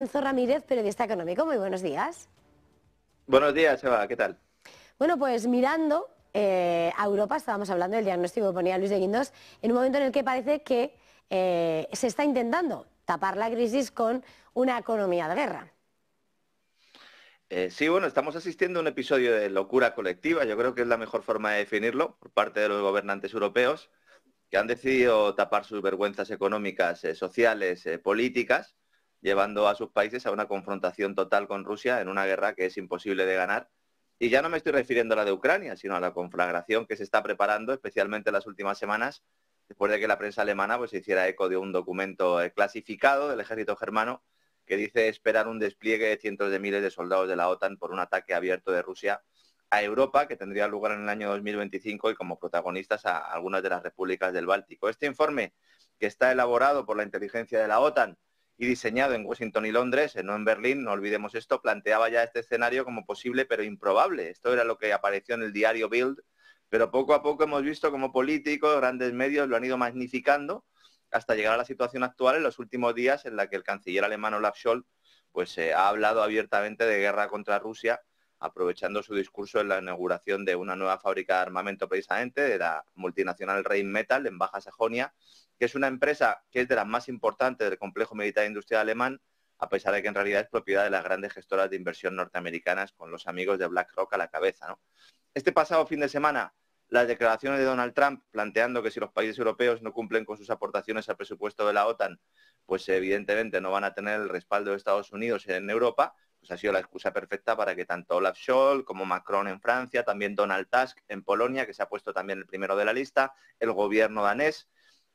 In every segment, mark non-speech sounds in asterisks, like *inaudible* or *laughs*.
Enzo Ramírez, periodista económico. Muy buenos días. Buenos días, Eva. ¿Qué tal? Bueno, pues mirando eh, a Europa, estábamos hablando del diagnóstico que ponía Luis de Guindos, en un momento en el que parece que eh, se está intentando tapar la crisis con una economía de guerra. Eh, sí, bueno, estamos asistiendo a un episodio de locura colectiva, yo creo que es la mejor forma de definirlo, por parte de los gobernantes europeos, que han decidido tapar sus vergüenzas económicas, sociales, políticas, llevando a sus países a una confrontación total con Rusia en una guerra que es imposible de ganar. Y ya no me estoy refiriendo a la de Ucrania, sino a la conflagración que se está preparando, especialmente en las últimas semanas, después de que la prensa alemana pues, se hiciera eco de un documento eh, clasificado del ejército germano que dice esperar un despliegue de cientos de miles de soldados de la OTAN por un ataque abierto de Rusia a Europa, que tendría lugar en el año 2025 y como protagonistas a algunas de las repúblicas del Báltico. Este informe, que está elaborado por la inteligencia de la OTAN, y diseñado en Washington y Londres, no en Berlín, no olvidemos esto, planteaba ya este escenario como posible pero improbable. Esto era lo que apareció en el diario Bild, pero poco a poco hemos visto como políticos, grandes medios lo han ido magnificando hasta llegar a la situación actual en los últimos días en la que el canciller alemán Olaf Scholz pues eh, ha hablado abiertamente de guerra contra Rusia, aprovechando su discurso en la inauguración de una nueva fábrica de armamento precisamente de la multinacional Rheinmetall en Baja Sajonia, que es una empresa que es de las más importantes del complejo militar e industrial alemán, a pesar de que en realidad es propiedad de las grandes gestoras de inversión norteamericanas con los amigos de BlackRock a la cabeza. Este pasado fin de semana, las declaraciones de Donald Trump planteando que si los países europeos no cumplen con sus aportaciones al presupuesto de la OTAN, pues evidentemente no van a tener el respaldo de Estados Unidos en Europa, pues ha sido la excusa perfecta para que tanto Olaf Scholz como Macron en Francia, también Donald Tusk en Polonia, que se ha puesto también el primero de la lista, el gobierno danés,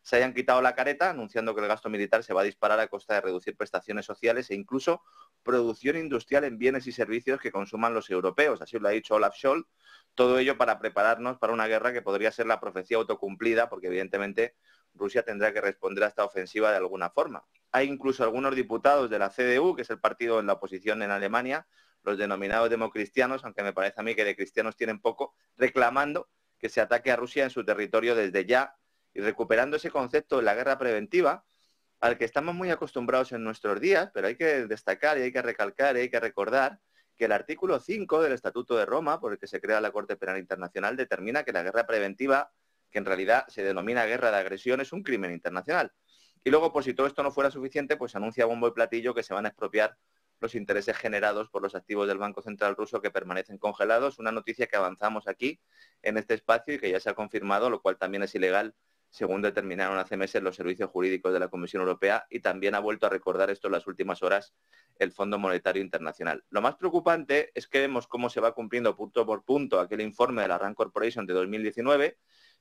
se hayan quitado la careta anunciando que el gasto militar se va a disparar a costa de reducir prestaciones sociales e incluso producción industrial en bienes y servicios que consuman los europeos. Así lo ha dicho Olaf Scholz. Todo ello para prepararnos para una guerra que podría ser la profecía autocumplida, porque evidentemente Rusia tendrá que responder a esta ofensiva de alguna forma. Hay incluso algunos diputados de la CDU, que es el partido en la oposición en Alemania, los denominados democristianos, aunque me parece a mí que de cristianos tienen poco, reclamando que se ataque a Rusia en su territorio desde ya y recuperando ese concepto de la guerra preventiva, al que estamos muy acostumbrados en nuestros días, pero hay que destacar y hay que recalcar y hay que recordar que el artículo 5 del Estatuto de Roma, por el que se crea la Corte Penal Internacional, determina que la guerra preventiva, que en realidad se denomina guerra de agresión, es un crimen internacional. Y luego, por si todo esto no fuera suficiente, pues anuncia bombo y platillo que se van a expropiar los intereses generados por los activos del Banco Central Ruso que permanecen congelados, una noticia que avanzamos aquí en este espacio y que ya se ha confirmado, lo cual también es ilegal según determinaron hace meses los servicios jurídicos de la Comisión Europea y también ha vuelto a recordar esto en las últimas horas el Fondo Monetario Internacional. Lo más preocupante es que vemos cómo se va cumpliendo punto por punto aquel informe de la RAND Corporation de 2019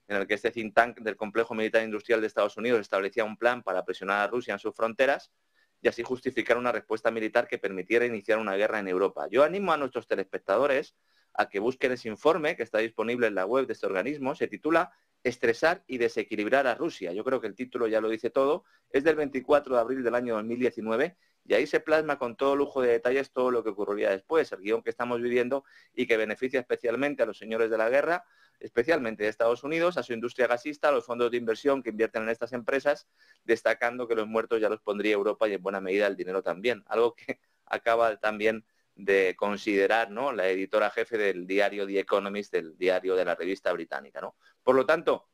en el que este think tank del complejo militar industrial de Estados Unidos establecía un plan para presionar a Rusia en sus fronteras y así justificar una respuesta militar que permitiera iniciar una guerra en Europa. Yo animo a nuestros telespectadores a que busquen ese informe que está disponible en la web de este organismo. Se titula estresar y desequilibrar a Rusia. Yo creo que el título ya lo dice todo. Es del 24 de abril del año 2019 y ahí se plasma con todo lujo de detalles todo lo que ocurriría después, el guión que estamos viviendo y que beneficia especialmente a los señores de la guerra, especialmente de Estados Unidos, a su industria gasista, a los fondos de inversión que invierten en estas empresas, destacando que los muertos ya los pondría Europa y en buena medida el dinero también, algo que *laughs* acaba también de considerar la editora jefe del diario The Economist, del diario de la revista británica. ¿no? Por lo tanto,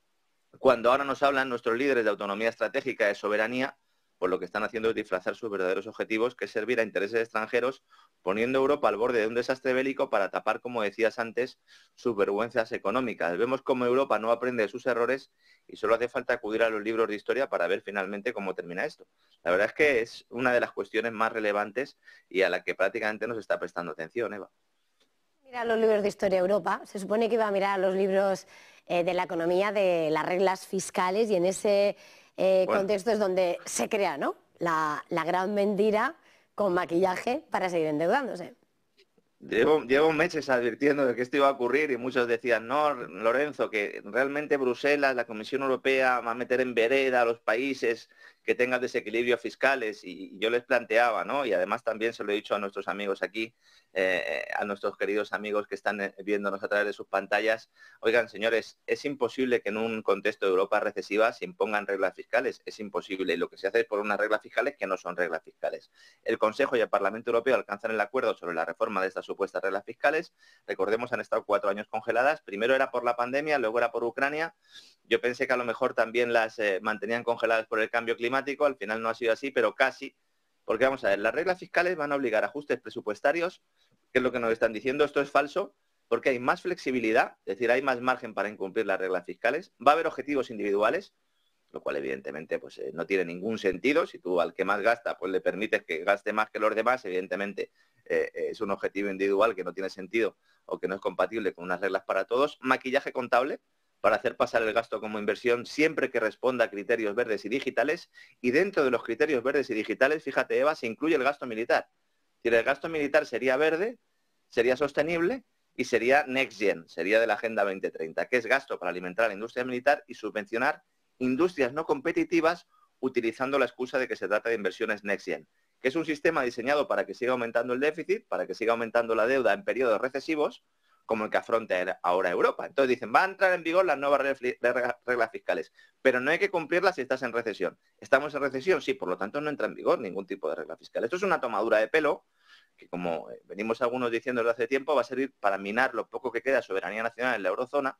cuando ahora nos hablan nuestros líderes de autonomía estratégica, de soberanía, por lo que están haciendo es disfrazar sus verdaderos objetivos, que es servir a intereses extranjeros, poniendo a Europa al borde de un desastre bélico para tapar, como decías antes, sus vergüenzas económicas. Vemos cómo Europa no aprende de sus errores y solo hace falta acudir a los libros de historia para ver finalmente cómo termina esto. La verdad es que es una de las cuestiones más relevantes y a la que prácticamente nos está prestando atención, Eva. Mira los libros de historia Europa. Se supone que iba a mirar los libros eh, de la economía, de las reglas fiscales y en ese eh, contextos donde se crea, ¿no? La, gran mentira con maquillaje para seguir endeudándose. Llevo, llevo, meses advirtiendo de que esto iba a ocurrir y muchos decían, no, Lorenzo, que realmente Bruselas, la Comisión Europea va a meter en vereda a los países que tengan desequilibrios fiscales y, yo les planteaba, ¿no? Y además también se lo he dicho a nuestros amigos aquí, eh, a nuestros queridos amigos que están eh, viéndonos a través de sus pantallas, oigan señores, es imposible que en un contexto de Europa recesiva se impongan reglas fiscales, es imposible y lo que se hace es por unas reglas fiscales que no son reglas fiscales. El Consejo y el Parlamento Europeo alcanzan el acuerdo sobre la reforma de estas supuestas reglas fiscales, recordemos han estado cuatro años congeladas, primero era por la pandemia, luego era por Ucrania, yo pensé que a lo mejor también las eh, mantenían congeladas por el cambio climático, al final no ha sido así, pero casi, porque vamos a ver, las reglas fiscales van a obligar ajustes presupuestarios, que es lo que nos están diciendo, esto es falso, porque hay más flexibilidad, es decir, hay más margen para incumplir las reglas fiscales, va a haber objetivos individuales, lo cual evidentemente pues, eh, no tiene ningún sentido, si tú al que más gasta pues le permites que gaste más que los demás, evidentemente eh, eh, es un objetivo individual que no tiene sentido o que no es compatible con unas reglas para todos, maquillaje contable, para hacer pasar el gasto como inversión siempre que responda a criterios verdes y digitales. Y dentro de los criterios verdes y digitales, fíjate Eva, se incluye el gasto militar. Si el gasto militar sería verde, sería sostenible y sería Next Gen, sería de la Agenda 2030, que es gasto para alimentar a la industria militar y subvencionar industrias no competitivas utilizando la excusa de que se trata de inversiones Next Gen, que es un sistema diseñado para que siga aumentando el déficit, para que siga aumentando la deuda en periodos recesivos, como el que afronta ahora Europa. Entonces dicen, va a entrar en vigor las nuevas reglas fiscales, pero no hay que cumplirlas si estás en recesión. ¿Estamos en recesión? Sí, por lo tanto no entra en vigor ningún tipo de regla fiscal. Esto es una tomadura de pelo que, como eh, venimos algunos diciendo desde hace tiempo, va a servir para minar lo poco que queda de soberanía nacional en la eurozona,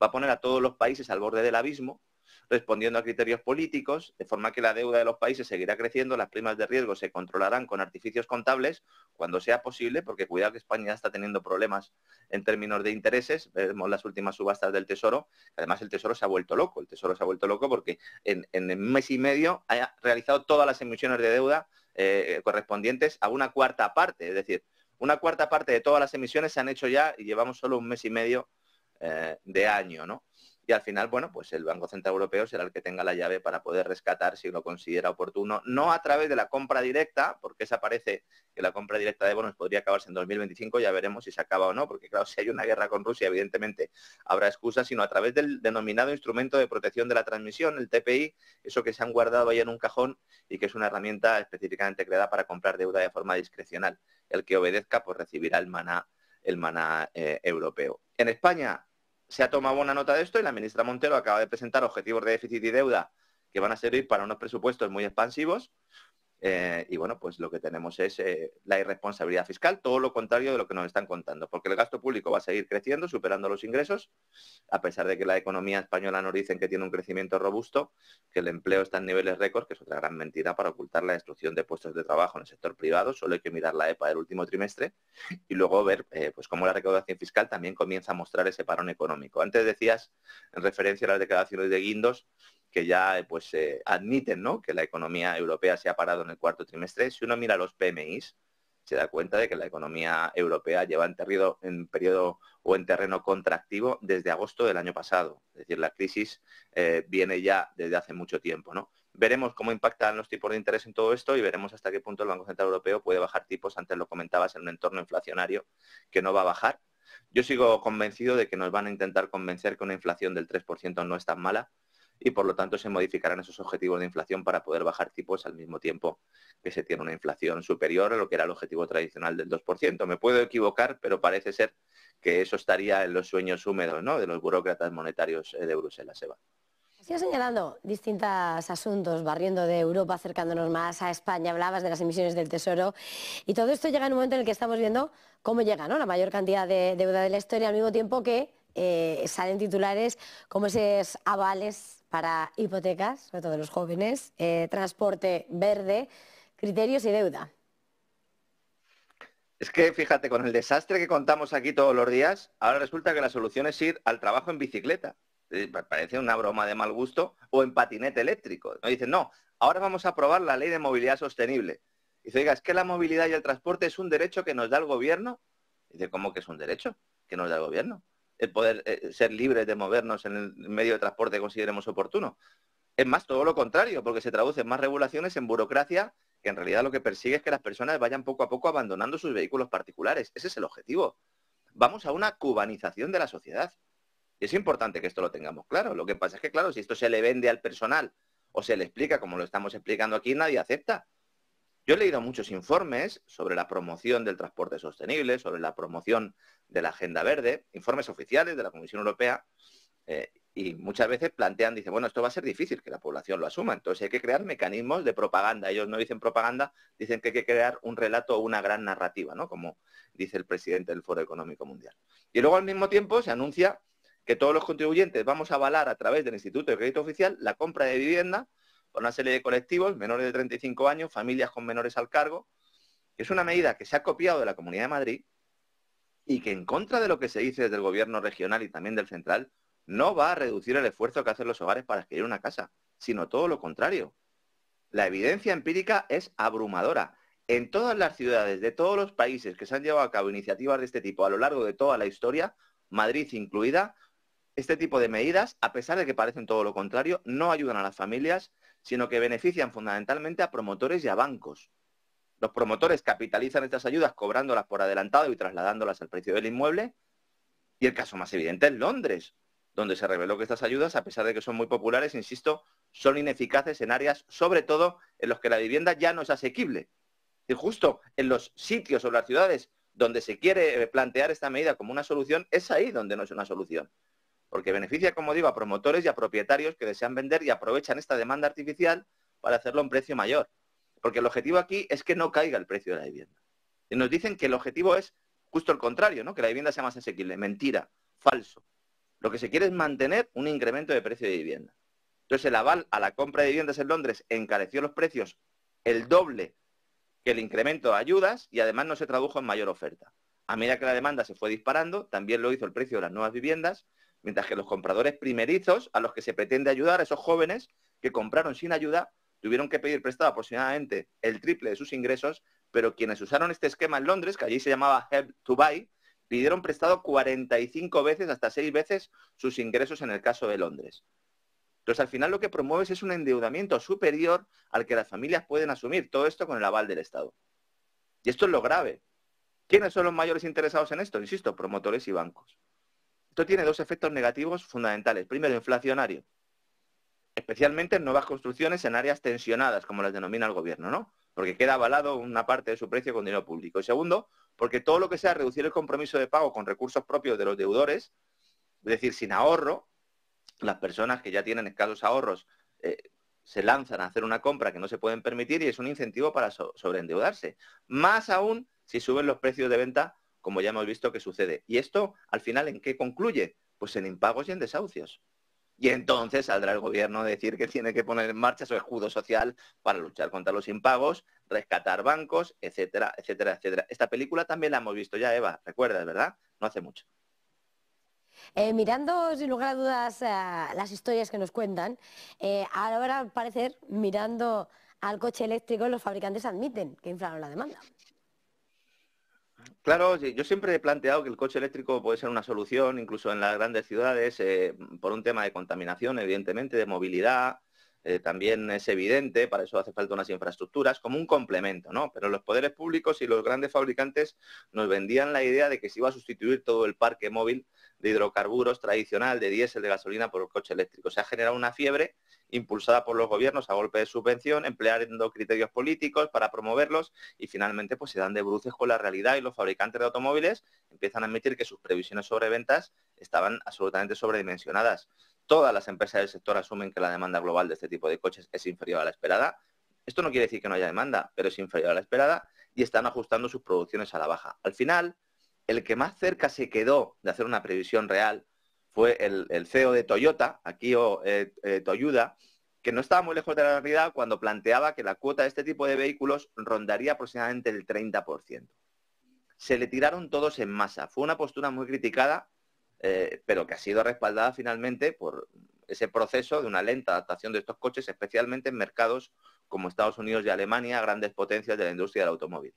va a poner a todos los países al borde del abismo respondiendo a criterios políticos, de forma que la deuda de los países seguirá creciendo, las primas de riesgo se controlarán con artificios contables cuando sea posible, porque cuidado que España está teniendo problemas en términos de intereses, vemos las últimas subastas del Tesoro, además el Tesoro se ha vuelto loco, el Tesoro se ha vuelto loco porque en, un mes y medio ha realizado todas las emisiones de deuda eh, correspondientes a una cuarta parte, es decir, una cuarta parte de todas las emisiones se han hecho ya y llevamos solo un mes y medio eh, de año, ¿no? y al final, bueno, pues el Banco Central Europeo será el que tenga la llave para poder rescatar si lo considera oportuno, no a través de la compra directa, porque esa parece que la compra directa de bonos podría acabarse en 2025, ya veremos si se acaba o no, porque claro, si hay una guerra con Rusia, evidentemente habrá excusas, sino a través del denominado instrumento de protección de la transmisión, el TPI, eso que se han guardado ahí en un cajón y que es una herramienta específicamente creada para comprar deuda de forma discrecional. El que obedezca, pues recibirá el maná, el eh, europeo. En España, se ha tomado buena nota de esto y la ministra Montero acaba de presentar objetivos de déficit y deuda que van a servir para unos presupuestos muy expansivos eh, y bueno, pues lo que tenemos es eh, la irresponsabilidad fiscal, todo lo contrario de lo que nos están contando, porque el gasto público va a seguir creciendo, superando los ingresos, a pesar de que la economía española nos dicen que tiene un crecimiento robusto, que el empleo está en niveles récord, que es otra gran mentira para ocultar la destrucción de puestos de trabajo en el sector privado, solo hay que mirar la EPA del último trimestre y luego ver eh, pues cómo la recaudación fiscal también comienza a mostrar ese parón económico. Antes decías, en referencia a las declaraciones de Guindos, que ya pues eh, admiten que la economía europea se ha parado en el cuarto trimestre. Si uno mira los PMIs, se da cuenta de que la economía europea lleva enterrido en periodo o en terreno contractivo desde agosto del año pasado. Es decir, la crisis eh, viene ya desde hace mucho tiempo. ¿no? Veremos cómo impactan los tipos de interés en todo esto y veremos hasta qué punto el Banco Central Europeo puede bajar tipos, antes lo comentabas, en un entorno inflacionario que no va a bajar. Yo sigo convencido de que nos van a intentar convencer que una inflación del 3% no es tan mala, y por lo tanto se modificarán esos objetivos de inflación para poder bajar tipos al mismo tiempo que se tiene una inflación superior a lo que era el objetivo tradicional del 2%. Me puedo equivocar, pero parece ser que eso estaría en los sueños húmedos ¿no? de los burócratas monetarios eh, de Bruselas, Eva. Sigo señalando distintos asuntos, barriendo de Europa, acercándonos más a España, hablabas de las emisiones del Tesoro y todo esto llega en un momento en el que estamos viendo cómo llega ¿no? la mayor cantidad de deuda de la historia al mismo tiempo que eh, salen titulares como esos avales para hipotecas, sobre todo de los jóvenes, eh, transporte verde, criterios y deuda. Es que fíjate, con el desastre que contamos aquí todos los días, ahora resulta que la solución es ir al trabajo en bicicleta. Eh, parece una broma de mal gusto, o en patinete eléctrico. No dicen, no, ahora vamos a aprobar la ley de movilidad sostenible. Dice, oiga, es que la movilidad y el transporte es un derecho que nos da el gobierno. Dice, ¿cómo que es un derecho que nos da el gobierno? el poder eh, ser libres de movernos en el medio de transporte consideremos oportuno. Es más, todo lo contrario, porque se traducen más regulaciones en burocracia, que en realidad lo que persigue es que las personas vayan poco a poco abandonando sus vehículos particulares. Ese es el objetivo. Vamos a una cubanización de la sociedad. Y es importante que esto lo tengamos claro. Lo que pasa es que, claro, si esto se le vende al personal o se le explica como lo estamos explicando aquí, nadie acepta. Yo he leído muchos informes sobre la promoción del transporte sostenible, sobre la promoción de la Agenda Verde, informes oficiales de la Comisión Europea, eh, y muchas veces plantean, dicen, bueno, esto va a ser difícil que la población lo asuma, entonces hay que crear mecanismos de propaganda. Ellos no dicen propaganda, dicen que hay que crear un relato o una gran narrativa, Como dice el presidente del Foro Económico Mundial. Y luego al mismo tiempo se anuncia que todos los contribuyentes vamos a avalar a través del Instituto de Crédito Oficial la compra de vivienda por una serie de colectivos, menores de 35 años, familias con menores al cargo, es una medida que se ha copiado de la Comunidad de Madrid y que en contra de lo que se dice desde el gobierno regional y también del central, no va a reducir el esfuerzo que hacen los hogares para adquirir una casa, sino todo lo contrario. La evidencia empírica es abrumadora. En todas las ciudades de todos los países que se han llevado a cabo iniciativas de este tipo a lo largo de toda la historia, Madrid incluida, este tipo de medidas, a pesar de que parecen todo lo contrario, no ayudan a las familias, sino que benefician fundamentalmente a promotores y a bancos. Los promotores capitalizan estas ayudas cobrándolas por adelantado y trasladándolas al precio del inmueble. Y el caso más evidente es Londres, donde se reveló que estas ayudas, a pesar de que son muy populares, insisto, son ineficaces en áreas, sobre todo en los que la vivienda ya no es asequible. Y justo en los sitios o las ciudades donde se quiere eh, plantear esta medida como una solución, es ahí donde no es una solución porque beneficia, como digo, a promotores y a propietarios que desean vender y aprovechan esta demanda artificial para hacerlo a un precio mayor. Porque el objetivo aquí es que no caiga el precio de la vivienda. Y nos dicen que el objetivo es justo el contrario, ¿no? Que la vivienda sea más asequible. Mentira, falso. Lo que se quiere es mantener un incremento de precio de vivienda. Entonces el aval a la compra de viviendas en Londres encareció los precios el doble que el incremento de ayudas y además no se tradujo en mayor oferta. A medida que la demanda se fue disparando, también lo hizo el precio de las nuevas viviendas Mientras que los compradores primerizos, a los que se pretende ayudar, esos jóvenes que compraron sin ayuda, tuvieron que pedir prestado aproximadamente el triple de sus ingresos, pero quienes usaron este esquema en Londres, que allí se llamaba Help to Buy, pidieron prestado 45 veces, hasta 6 veces, sus ingresos en el caso de Londres. Entonces, al final lo que promueves es un endeudamiento superior al que las familias pueden asumir, todo esto con el aval del Estado. Y esto es lo grave. ¿Quiénes son los mayores interesados en esto? Insisto, promotores y bancos. Esto tiene dos efectos negativos fundamentales. Primero, inflacionario, especialmente en nuevas construcciones en áreas tensionadas, como las denomina el gobierno, ¿no? Porque queda avalado una parte de su precio con dinero público. Y segundo, porque todo lo que sea reducir el compromiso de pago con recursos propios de los deudores, es decir, sin ahorro, las personas que ya tienen escasos ahorros eh, se lanzan a hacer una compra que no se pueden permitir y es un incentivo para sobreendeudarse. Más aún si suben los precios de venta como ya hemos visto que sucede. ¿Y esto al final en qué concluye? Pues en impagos y en desahucios. Y entonces saldrá el gobierno a decir que tiene que poner en marcha su escudo social para luchar contra los impagos, rescatar bancos, etcétera, etcétera, etcétera. Esta película también la hemos visto ya, Eva, recuerdas, ¿verdad? No hace mucho. Eh, mirando, sin lugar a dudas, eh, las historias que nos cuentan, eh, ahora al parecer, mirando al coche eléctrico, los fabricantes admiten que inflaron la demanda. Claro, yo siempre he planteado que el coche eléctrico puede ser una solución, incluso en las grandes ciudades, eh, por un tema de contaminación, evidentemente, de movilidad, eh, también es evidente, para eso hace falta unas infraestructuras, como un complemento, ¿no? Pero los poderes públicos y los grandes fabricantes nos vendían la idea de que se iba a sustituir todo el parque móvil de hidrocarburos tradicional, de diésel, de gasolina por coche eléctrico. Se ha generado una fiebre impulsada por los gobiernos a golpe de subvención, empleando criterios políticos para promoverlos y finalmente pues se dan de bruces con la realidad y los fabricantes de automóviles empiezan a admitir que sus previsiones sobre ventas estaban absolutamente sobredimensionadas. Todas las empresas del sector asumen que la demanda global de este tipo de coches es inferior a la esperada. Esto no quiere decir que no haya demanda, pero es inferior a la esperada y están ajustando sus producciones a la baja. Al final, el que más cerca se quedó de hacer una previsión real fue el, CEO de Toyota, aquí o eh, eh, Toyuda, que no estaba muy lejos de la realidad cuando planteaba que la cuota de este tipo de vehículos rondaría aproximadamente el 30%. Se le tiraron todos en masa. Fue una postura muy criticada, eh, pero que ha sido respaldada finalmente por ese proceso de una lenta adaptación de estos coches, especialmente en mercados como Estados Unidos y Alemania, grandes potencias de la industria del automóvil.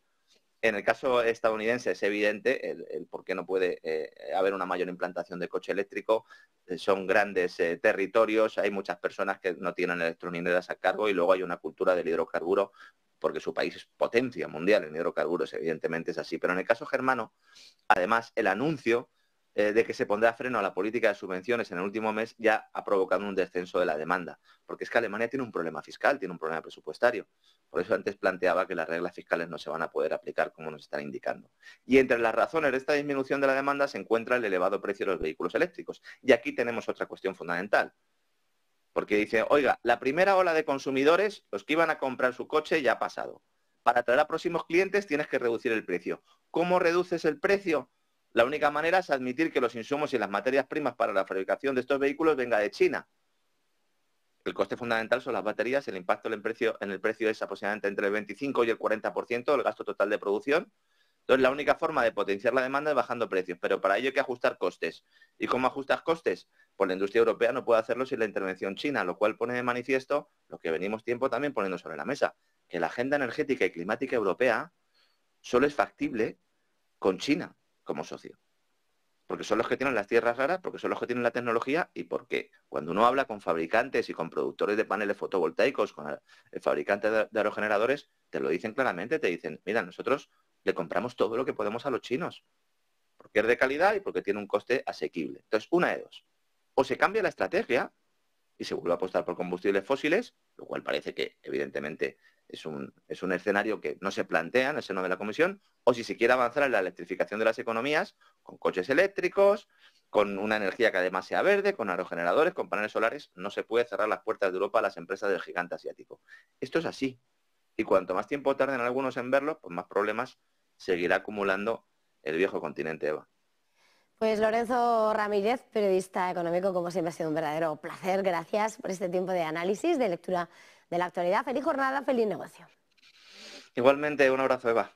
En el caso estadounidense es evidente el, por qué no puede eh, haber una mayor implantación de coche eléctrico. Eh, son grandes eh, territorios, hay muchas personas que no tienen electrolineras a cargo y luego hay una cultura del hidrocarburo porque su país es potencia mundial en hidrocarburos, evidentemente es así. Pero en el caso germano, además, el anuncio eh, de que se pondrá freno a la política de subvenciones en el último mes ya ha provocado un descenso de la demanda, porque es que Alemania tiene un problema fiscal, tiene un problema presupuestario. Por eso antes planteaba que las reglas fiscales no se van a poder aplicar como nos están indicando. Y entre las razones de esta disminución de la demanda se encuentra el elevado precio de los vehículos eléctricos. Y aquí tenemos otra cuestión fundamental. Porque dice, oiga, la primera ola de consumidores, los que iban a comprar su coche, ya ha pasado. Para atraer a próximos clientes tienes que reducir el precio. ¿Cómo reduces el precio? La única manera es admitir que los insumos y las materias primas para la fabricación de estos vehículos venga de China. El coste fundamental son las baterías, el impacto en el precio, es aproximadamente entre el 25 y el 40% del gasto total de producción. Entonces, la única forma de potenciar la demanda es bajando precios, pero para ello hay que ajustar costes. ¿Y cómo ajustas costes? Pues la industria europea no puede hacerlo sin la intervención china, lo cual pone de manifiesto lo que venimos tiempo también poniendo sobre la mesa, que la agenda energética y climática europea solo es factible con China como socio. Porque son los que tienen las tierras raras, porque son los que tienen la tecnología y porque cuando uno habla con fabricantes y con productores de paneles fotovoltaicos, con el eh, fabricante de aerogeneradores, te lo dicen claramente, te dicen, mira, nosotros le compramos todo lo que podemos a los chinos, porque es de calidad y porque tiene un coste asequible. Entonces, una de dos. O se cambia la estrategia y se vuelve a apostar por combustibles fósiles, lo cual parece que evidentemente es un, escenario que no se plantea en el seno de la Comisión, o si se quiere avanzar en la electrificación de las economías con coches eléctricos, con una energía que además sea verde, con aerogeneradores, con paneles solares, no se puede cerrar las puertas de Europa a las empresas del gigante asiático. Esto es así. Y cuanto más tiempo tarden algunos en verlo, pues más problemas seguirá acumulando el viejo continente, Eva. Pues Lorenzo Ramírez, periodista económico, como siempre ha sido un verdadero placer. Gracias por este tiempo de análisis, de lectura de la actualidad. Feliz jornada, feliz negocio. Igualmente, un abrazo, Eva.